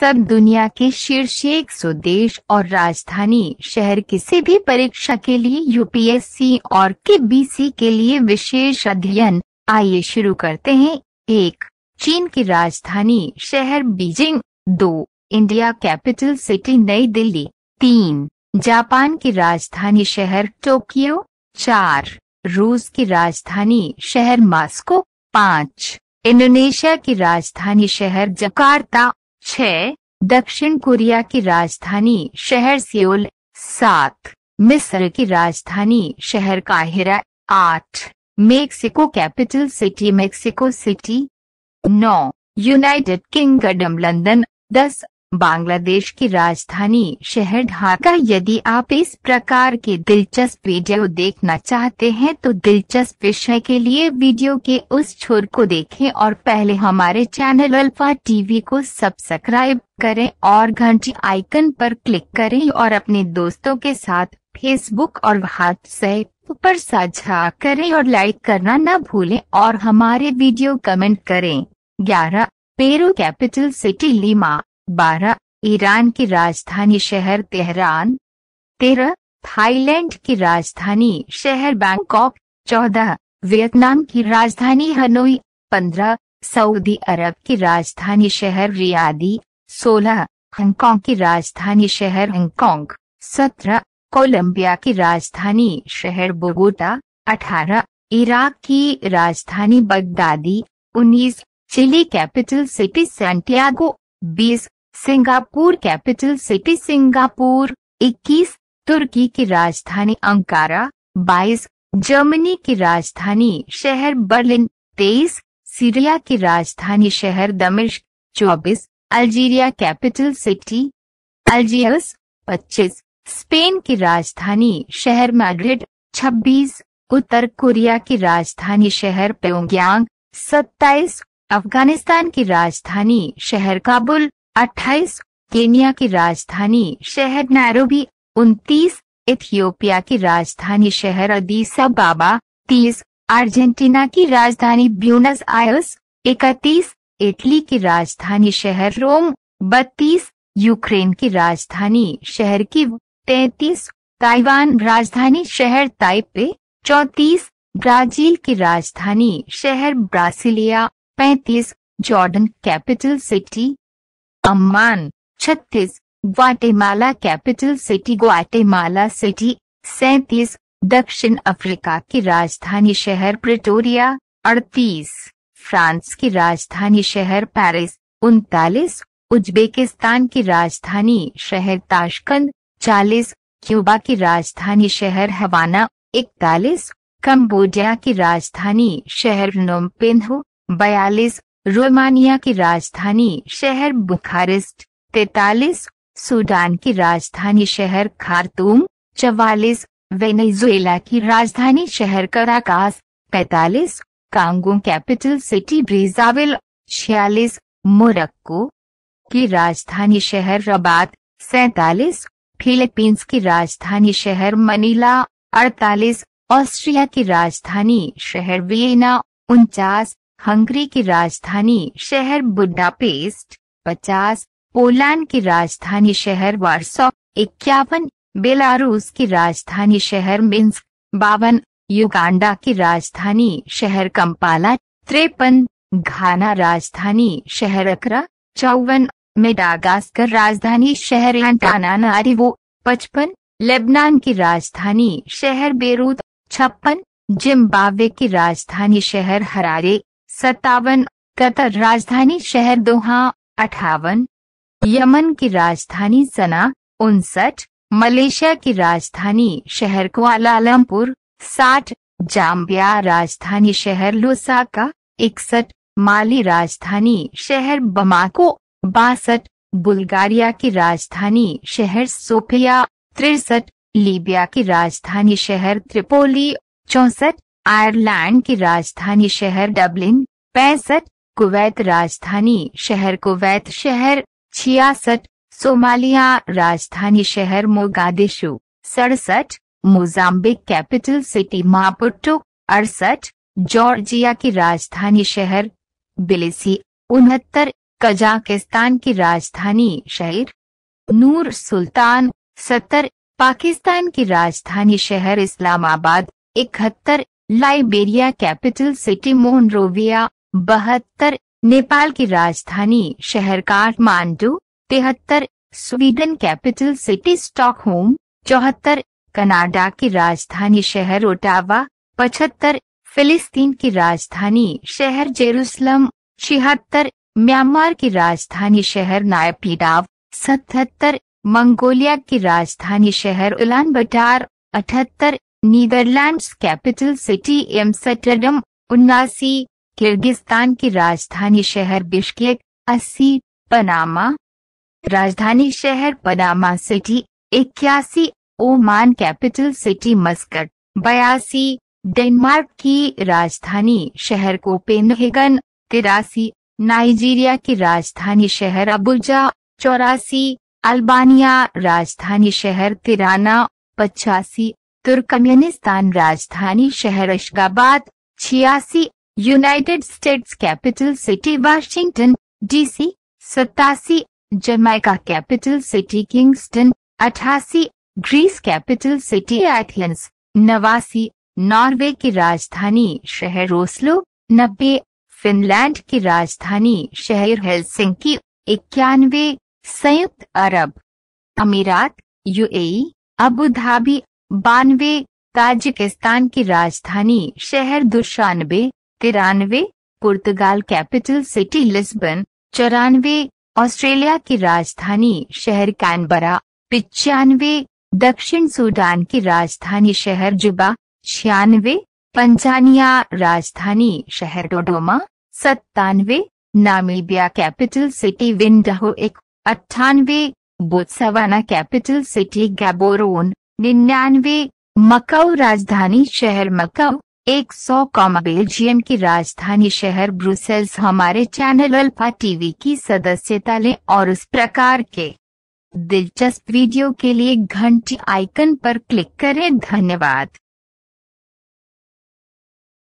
सब दुनिया के शीर्ष एक देश और राजधानी शहर किसी भी परीक्षा के लिए यूपीएससी और के के लिए विशेष अध्ययन आइए शुरू करते हैं एक चीन की राजधानी शहर बीजिंग दो इंडिया कैपिटल सिटी नई दिल्ली तीन जापान की राजधानी शहर टोक्यो चार रूस की राजधानी शहर मास्को पाँच इंडोनेशिया की राजधानी शहर जकार्ता छह दक्षिण कोरिया की राजधानी शहर सियोल सात मिस्र की राजधानी शहर काहिरा आठ Mexico capital city Mexico City नौ यूनाइटेड किंगडम लंदन दस बांग्लादेश की राजधानी शहर ढाका यदि आप इस प्रकार के दिलचस्प वीडियो देखना चाहते हैं तो दिलचस्प विषय के लिए वीडियो के उस छोर को देखें और पहले हमारे चैनल अल्फा टीवी को सब्सक्राइब करें और घंटी आइकन पर क्लिक करें और अपने दोस्तों के साथ फेसबुक और व्हाट्सएप पर साझा करें और लाइक करना न भूलें और हमारे वीडियो कमेंट करें ग्यारह पेरू कैपिटल सिटी लीमा बारह ईरान की राजधानी शहर तेहरान तेरह थाईलैंड की राजधानी शहर बैंकॉक चौदह वियतनाम की राजधानी हनोई पंद्रह सऊदी अरब की राजधानी शहर रियादी सोलह हांगकॉन्ग की राजधानी शहर हांगकॉन्ग सत्रह कोलंबिया की राजधानी शहर बोगोटा अठारह इराक की राजधानी बगदादी उन्नीस चिली कैपिटल सिटी सेंटियागो बीस सिंगापुर कैपिटल सिटी सिंगापुर 21 तुर्की की राजधानी अंकारा 22 जर्मनी की राजधानी शहर बर्लिन 23 सीरिया की राजधानी शहर दमिश्क 24 Algeria capital city Algiers 25 Spain की राजधानी शहर मैड्रिड 26 उत्तर कोरिया की राजधानी शहर प्योंगयांग 27 अफगानिस्तान की राजधानी शहर काबुल 28 केनिया की राजधानी शहर नैरोबी 29 इथियोपिया की राजधानी शहर अदीसा बाबा 30 अर्जेंटीना की राजधानी ब्यूनस आयर्स 31 इटली की राजधानी शहर रोम 32 यूक्रेन की राजधानी शहर की 33 ताइवान राजधानी शहर ताइपे 34 ब्राजील की राजधानी शहर Brasilia 35 Jordan capital city Amman छत्तीस Guatemala capital city Guatemala City सैतीस दक्षिण अफ्रीका की राजधानी शहर प्रिटोरिया अड़तीस फ्रांस की राजधानी शहर पेरिस उनतालीस उज्बेकिस्तान की राजधानी शहर ताशकंद चालीस क्यूबा की राजधानी शहर हवाना इकतालीस कम्बोडिया की राजधानी शहर नोमपेन्हु बयालीस रोमानिया की राजधानी शहर बुखारेस्ट तैतालीस सूडान की राजधानी शहर खारतूम चवालीस वेनेजुएला की राजधानी शहर कराकास पैतालीस कांगो कैपिटल सिटी ब्रिजाविल छियालीस मोरक्को की राजधानी शहर रबात सैतालीस फिलीपींस की राजधानी शहर मनीला अड़तालीस ऑस्ट्रिया की राजधानी शहर वियना उनचास हंगरी की राजधानी शहर बुडापेस्ट पचास पोलैंड की राजधानी शहर वार्सो इक्यावन बेलारूस की राजधानी शहर मिन्स्क बावन युगांडा की राजधानी शहर कंपाला त्रेपन घाना राजधानी शहर अकरा चौवन मेडागास्कर राजधानी शहर एंटानानारिवो पचपन लेबनान की राजधानी शहर बेरूत छप्पन जिम्बाब्वे की राजधानी शहर हरारे सत्तावन कतर राजधानी शहर दोहा अठावन यमन की राजधानी सना उनसठ मलेशिया की राजधानी शहर कुआलालमपुर साठ जाम्बिया राजधानी शहर लोसाका इकसठ माली राजधानी शहर बमाको बासठ बुल्गारिया की राजधानी शहर सोफिया तिरसठ लीबिया की राजधानी शहर त्रिपोली चौसठ आयरलैंड की राजधानी शहर डबलिन पैंसठ कुवैत राजधानी शहर कुवैत शहर छियासठ सोमालिया राजधानी शहर मोगादिशु सड़सठ मोजाम्बिक कैपिटल सिटी मापुटो अड़सठ जॉर्जिया की राजधानी शहर बिलिसी उनहत्तर कजाकिस्तान की राजधानी शहर नूर सुल्तान सत्तर पाकिस्तान की राजधानी शहर इस्लामाबाद इकहत्तर लाइबेरिया कैपिटल सिटी मोनरोविया बहत्तर नेपाल की राजधानी शहर काठमांडू तिहत्तर स्वीडन कैपिटल सिटी स्टॉकहोम चौहत्तर कनाडा की राजधानी शहर ओटावा पचहत्तर फिलिस्तीन की राजधानी शहर जेरूसलम छिहत्तर म्यांमार की राजधानी शहर नायपीडाव सतहत्तर मंगोलिया की राजधानी शहर उलान बटार अठहत्तर नीदरलैंड्स कैपिटल सिटी एम्सटरडम उन्नासी किर्गिस्तान की राजधानी शहर बिश्केक अस्सी पनामा राजधानी शहर पनामा सिटी इक्यासी ओमान कैपिटल सिटी मस्कट बयासी डेनमार्क की राजधानी शहर कोपेनहेगन तिरासी नाइजीरिया की राजधानी शहर अबुजा चौरासी अल्बानिया राजधानी शहर तिराना पचासी तुर्कमेनिस्तान राजधानी शहर अशगाबाद छियासी United States capital city Washington DC सतासी जमैका कैपिटल सिटी किंगस्टन अठासी ग्रीस कैपिटल सिटी एथियंस नवासी नॉर्वे की राजधानी शहर ओस्लो नब्बे फिनलैंड की राजधानी शहर हेलसिंकी इक्यानवे संयुक्त अरब अमीरात यूएई अबू धाबी बानवे ताजिकिस्तान की राजधानी शहर दुशानबे तिरानवे पुर्तगाल कैपिटल सिटी लिस्बन चौरानवे ऑस्ट्रेलिया की राजधानी शहर कैनबरा पिचानवे दक्षिण सूडान की राजधानी शहर जुबा छियानवे पंजानिया राजधानी शहर डोडोमा सत्तानवे नामीबिया कैपिटल सिटी विंडहो एक अट्ठानवे बोत्सवाना कैपिटल सिटी गैबोरोन निन्यानवे मकाऊ राजधानी शहर मकाऊ एक सौ कॉम बेल्जियम की राजधानी शहर ब्रुसेल्स हमारे चैनल अल्फा टीवी की सदस्यता लें और उस प्रकार के दिलचस्प वीडियो के लिए घंटी आइकन पर क्लिक करें धन्यवाद